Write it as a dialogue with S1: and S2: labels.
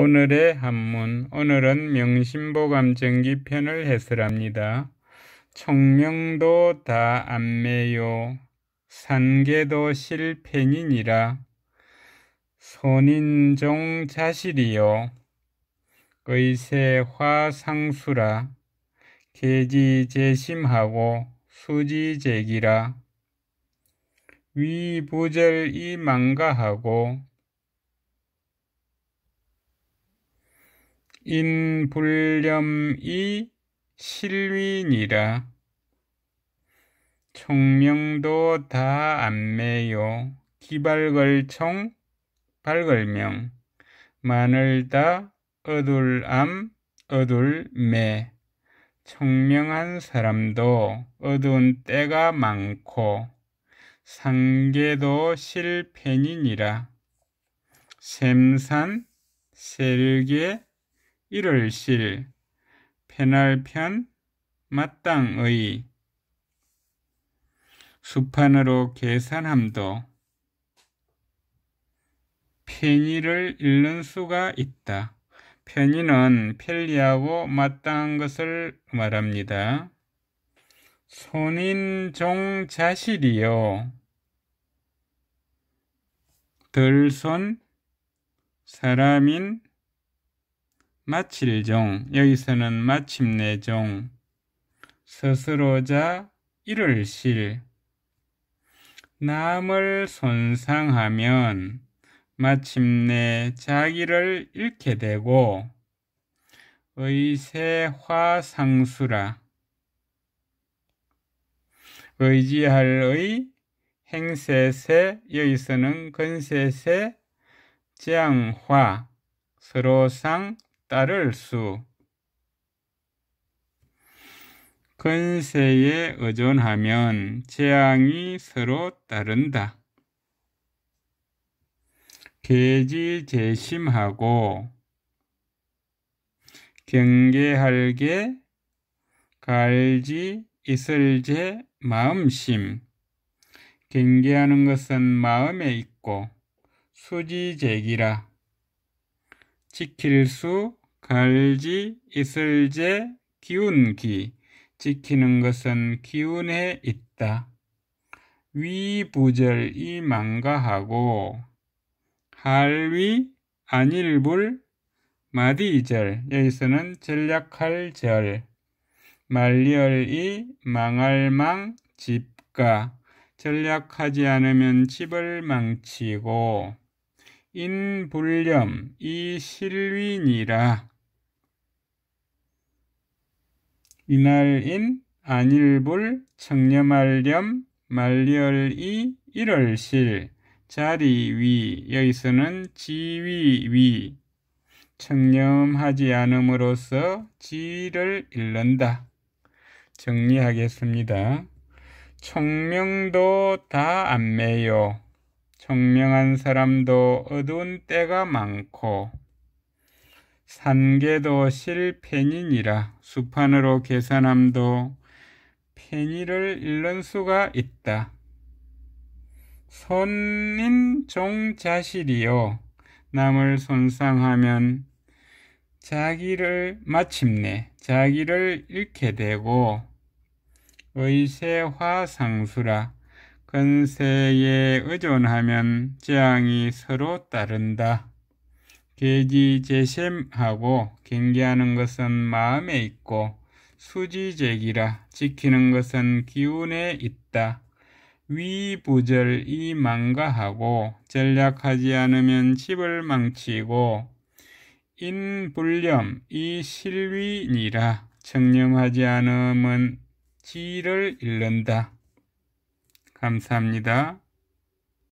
S1: 오늘의 한문, 오늘은 명심보감정기 편을 해설합니다. 청명도 다 안매요, 산계도 실패니니라, 손인종 자실이요, 의세화 상수라, 계지재심하고 수지재기라, 위부절이 망가하고 인불렴이 실윈이라 총명도 다 안매요 기발걸총 발걸명 마늘다 어둘암 어둘매 총명한 사람도 어두운 때가 많고 상계도 실패니니라 샘산 셀계 이를 실페날편 마땅의 수판으로 계산함도 편의를 잃는 수가 있다. 편의는 편리하고 마땅한 것을 말합니다. 손인종 자실이요. 덜손 사람인 마칠종 여기서는 마침내종 스스로자 이를 실 남을 손상하면 마침내 자기를 잃게 되고 의세화상수라 의지할의 행세세 여기서는 근세세 재앙화 서로상 따를 수 근세에 의존하면 재앙이 서로 따른다. 계지재심하고 경계할 게 갈지 있을제 마음심 경계하는 것은 마음에 있고 수지재기라 지킬 수 갈지 있을제 기운기 지키는 것은 기운에 있다. 위부절이 망가하고 할위 안일불 마디절 여기서는 전략할 절 말리얼이 망할망 집가 전략하지 않으면 집을 망치고 인불렴 이 실윈이라 이날인 안일불 청렴할렴 말리얼이 일월실 자리위 여기서는 지위위 청렴하지 않음으로써 지위를 잃는다. 정리하겠습니다. 청명도다 안매요. 청명한 사람도 어두운 때가 많고 산계도 실펜이니라 수판으로 계산함도 페이를 잃는 수가 있다. 손인 종자실이요 남을 손상하면 자기를 마침내 자기를 잃게 되고 의세화상수라 근세에 의존하면 재앙이 서로 따른다. 계지재심하고 경계하는 것은 마음에 있고 수지재기라 지키는 것은 기운에 있다. 위부절이 망가하고 전략하지 않으면 집을 망치고 인불렴이 실위니라 청렴하지 않으면 지를 잃는다. 감사합니다.